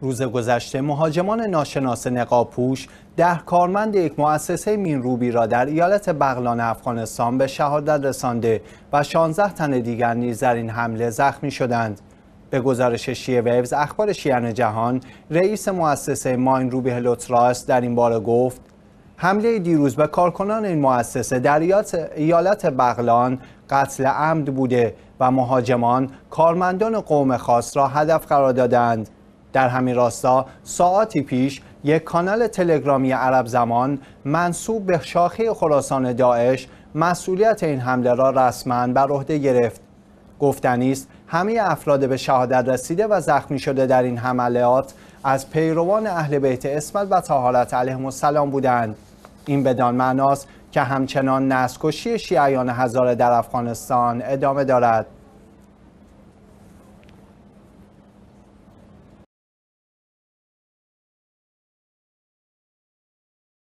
روز گذشته مهاجمان ناشناس پوش ده کارمند یک مؤسسه مینروبی را در ایالت بغلان افغانستان به شهادت رسانده و 16 تن دیگر نیز در این حمله زخمی شدند. به گزارش شیه ویوز اخبار شیعن جهان رئیس مؤسسه ماین روبی هلوتراس در این باره گفت حمله دیروز به کارکنان این مؤسسه در ایالت بغلان قتل عمد بوده و مهاجمان کارمندان قوم خاص را هدف قرار دادند در همین راستا ساعتی پیش یک کانال تلگرامی عرب زمان منصوب به شاخه خراسان داعش مسئولیت این حمله را رسما بر عهده گرفت گفتنی است همه افراد به شهادت رسیده و زخمی شده در این حملات از پیروان اهل بیت اسمت و طهارت علیهم السلام بودند این بدان معناست که همچنان نسکشی شیعیان هزاره در افغانستان ادامه دارد